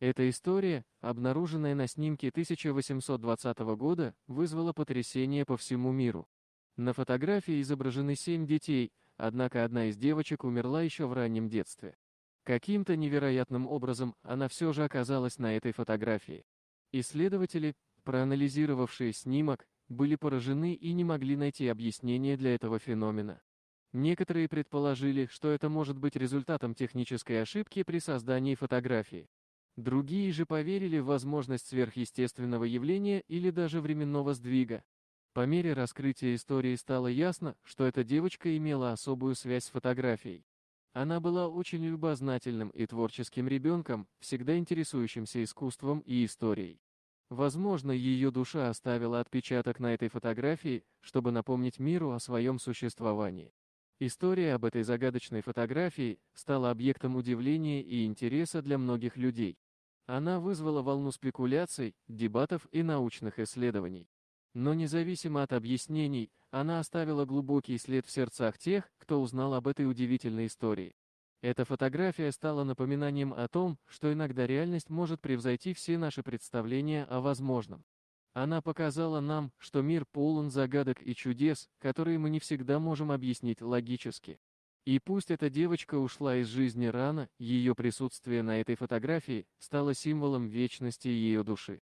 Эта история, обнаруженная на снимке 1820 года, вызвала потрясение по всему миру. На фотографии изображены семь детей, однако одна из девочек умерла еще в раннем детстве. Каким-то невероятным образом она все же оказалась на этой фотографии. Исследователи, проанализировавшие снимок, были поражены и не могли найти объяснение для этого феномена. Некоторые предположили, что это может быть результатом технической ошибки при создании фотографии. Другие же поверили в возможность сверхъестественного явления или даже временного сдвига. По мере раскрытия истории стало ясно, что эта девочка имела особую связь с фотографией. Она была очень любознательным и творческим ребенком, всегда интересующимся искусством и историей. Возможно, ее душа оставила отпечаток на этой фотографии, чтобы напомнить миру о своем существовании. История об этой загадочной фотографии стала объектом удивления и интереса для многих людей. Она вызвала волну спекуляций, дебатов и научных исследований. Но независимо от объяснений, она оставила глубокий след в сердцах тех, кто узнал об этой удивительной истории. Эта фотография стала напоминанием о том, что иногда реальность может превзойти все наши представления о возможном. Она показала нам, что мир полон загадок и чудес, которые мы не всегда можем объяснить логически. И пусть эта девочка ушла из жизни рано, ее присутствие на этой фотографии стало символом вечности ее души.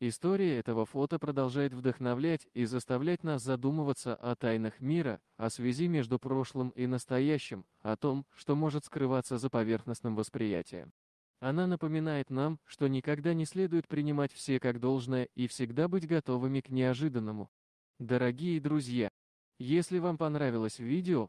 История этого фото продолжает вдохновлять и заставлять нас задумываться о тайнах мира, о связи между прошлым и настоящим, о том, что может скрываться за поверхностным восприятием. Она напоминает нам, что никогда не следует принимать все как должное и всегда быть готовыми к неожиданному. Дорогие друзья, если вам понравилось видео,